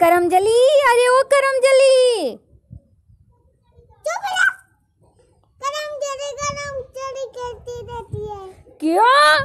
करमजली अरे वो करमजली करम करमजली करती रहती है क्यों